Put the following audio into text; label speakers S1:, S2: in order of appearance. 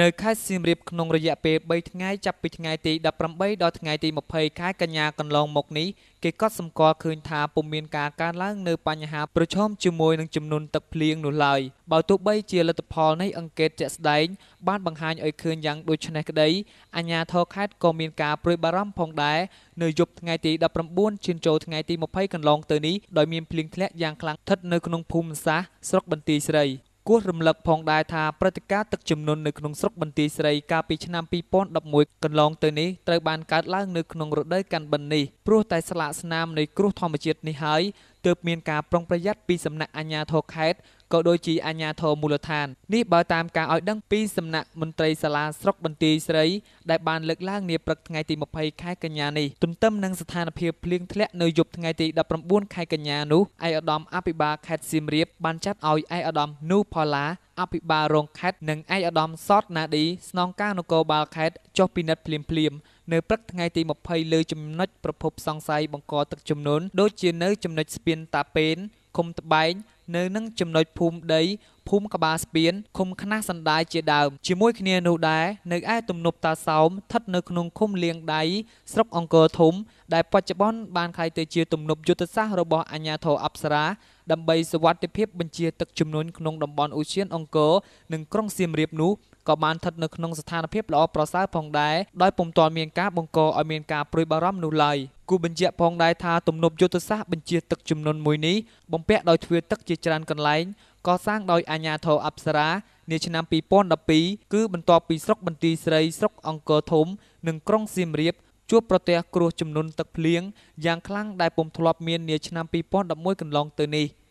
S1: នៅខេត្តសៀមរាបក្នុងរយៈពេល3ថ្ងៃចាប់ពីថ្ងៃទី18ដល់ថ្ងៃទី20ខែកញ្ញាកន្លងមកនេះគេក៏សម្គាល់ឃើញថាពុំមានការកើនឡើងនៅបញ្ហាប្រឈមជាមួយនឹងចំនួនទឹកភ្លៀងនោះឡើយបើទោះបីជាលទ្ធផលនៃអង្កេតជាក់ស្ដែងបានបង្ហាញឲ្យឃើញយ៉ាងដូចនេះក្តីអាជ្ញាធរខេត្តក៏មានការព្រួយបារម្ភផងដែរនៅយប់ថ្ងៃទី19ជាចូលថ្ងៃទី20កន្លងទៅនេះដោយមានភ្លៀងធ្លាក់យ៉ាងខ្លាំងស្ថិតនៅក្នុងភូមិសាស្ត្រស្រុកបន្ទាយស្រីគួររំលឹកផងដែរថាព្រឹត្តិការណ៍ទឹកជំនន់នៅក្នុងស្រុកបន្ទាយស្រីកាលពីឆ្នាំ2011កន្លងទៅនេះត្រូវបានកើតឡើងនៅក្នុងរដូវកាន់បិណ្ឌនេះព្រោះតែស្លាកស្នាមនៃគ្រោះធម្មជាតិនេះហើយទើបមានការប្រុងប្រយ័ត្នពីសំណាក់អាជ្ញាធរខេត្តក៏ដូចជាអាជ្ញាធរមូលដ្ឋាននេះបើតាមការឲ្យដឹងពីសំណាក់មន្ត្រីសាលាស្រុកបន្ទាយស្រីដែលបានលើកឡើងនាព្រឹកថ្ងៃទី20ខែកញ្ញានេះទន្ទឹមនឹងស្ថានភាពភ្លៀងធ្លាក់នៅយប់ថ្ងៃទី19ខែកញ្ញានោះឯកឧត្តមអភិបាលខេត្តសៀមរាបបានចាត់ឲ្យឯកឧត្តមនូផល្លាអភិបាលរងខេត្តនិងឯកឧត្តមសតណាឌីស្នងការនគរបាលខេត្តចុះពិនិត្យភ្លាមភ្លាមនៅព្រឹកថ្ងៃទី20លើចំណុចប្រភពសង្ស័យបង្កទឹកជំនន់ដូចជានៅចំណុចស្ពានតាពេនឃុំត្បែងនៅនឹងចំណុចភូមិដីភូមិក្បាលស្ពានឃុំខ្នះសណ្ដាយជាដើមជាមួយគ្នានោះដែរនៅឯទំនប់តាសោមស្ថិតនៅក្នុងឃុំលៀងដៃស្រុកអង្គរធំដែលបច្ចុប្បន្នបានក្លាយទៅជាទំនប់យុទ្ធសាស្ត្ររបស់អាជ្ញាធរអប្សរាដើម្បីសវត្ថិភាពបញ្ជាទឹកចំនួនក្នុងតំបន់អូសៀនអង្គរនិងក្រុងសៀមរាបនោះក៏បានស្ថិតនៅក្នុងស្ថានភាពល្អប្រសើរផងដែរដោយពុំទាន់មានការបង្កឲ្យមានការព្រួយបារម្ភនោះឡើយគូបញ្ជាក់ផងដែរថាទំនប់យុទ្ធសាស្ត្របញ្ជាទឹកចំនួនមួយនេះបំពាក់ដោយទ្វារទឹកជាច្រើនកន្លែងកសាងដោយអាជ្ញាធរអប្សរានា ឆ្នាំ2012គឺបន្ទាប់ពីស្រុកបន្ទាយស្រីស្រុកអង្គរធំនិងក្រុងសៀមរាបជួបប្រទះគ្រោះជំនន់ទឹកភ្លៀងយ៉ាងខ្លាំងដែលពុំធ្លាប់មាននាឆ្នាំ2011កន្លងទៅនេះ។